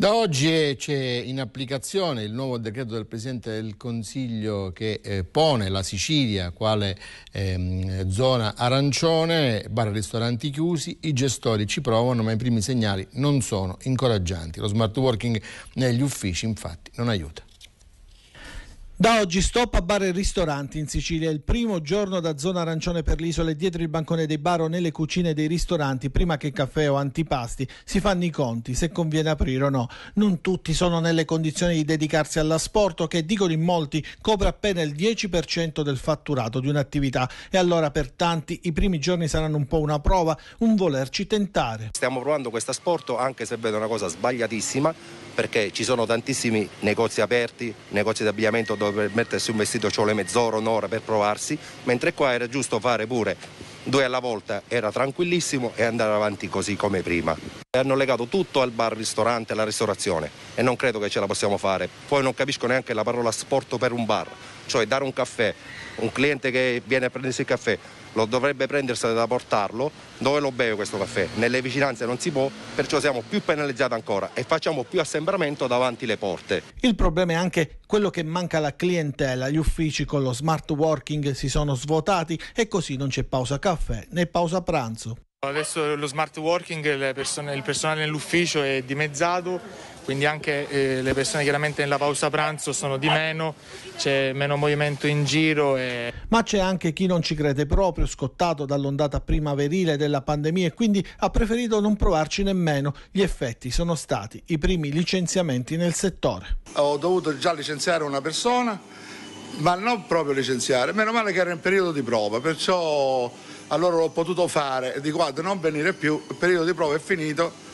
Da oggi c'è in applicazione il nuovo decreto del Presidente del Consiglio che eh, pone la Sicilia quale ehm, zona arancione, bar e ristoranti chiusi, i gestori ci provano ma i primi segnali non sono incoraggianti. Lo smart working negli uffici infatti non aiuta. Da oggi stop a bar e ristoranti in Sicilia, il primo giorno da zona arancione per l'isola e dietro il bancone dei bar o nelle cucine dei ristoranti, prima che caffè o antipasti, si fanno i conti se conviene aprire o no. Non tutti sono nelle condizioni di dedicarsi all'asporto che, dicono in molti, copre appena il 10% del fatturato di un'attività e allora per tanti i primi giorni saranno un po' una prova, un volerci tentare. Stiamo provando questo asporto anche se vedo una cosa sbagliatissima perché ci sono tantissimi negozi aperti, negozi di abbigliamento dove giusto mettersi un vestito le mezz'ora, un'ora per provarsi, mentre qua era giusto fare pure due alla volta, era tranquillissimo e andare avanti così come prima. Hanno legato tutto al bar, ristorante, alla ristorazione e non credo che ce la possiamo fare. Poi non capisco neanche la parola sport per un bar, cioè dare un caffè, un cliente che viene a prendersi il caffè lo dovrebbe prendersi da portarlo, dove lo beve questo caffè? Nelle vicinanze non si può, perciò siamo più penalizzati ancora e facciamo più assembramento davanti le porte. Il problema è anche quello che manca alla clientela, gli uffici con lo smart working si sono svuotati e così non c'è pausa caffè né pausa pranzo. Adesso lo smart working, persone, il personale nell'ufficio è dimezzato, quindi anche eh, le persone chiaramente nella pausa pranzo sono di meno, c'è meno movimento in giro. E... Ma c'è anche chi non ci crede proprio, scottato dall'ondata primaverile della pandemia e quindi ha preferito non provarci nemmeno. Gli effetti sono stati i primi licenziamenti nel settore. Ho dovuto già licenziare una persona ma non proprio licenziare. Meno male che era in periodo di prova, perciò allora l'ho potuto fare e dico guarda non venire più, il periodo di prova è finito,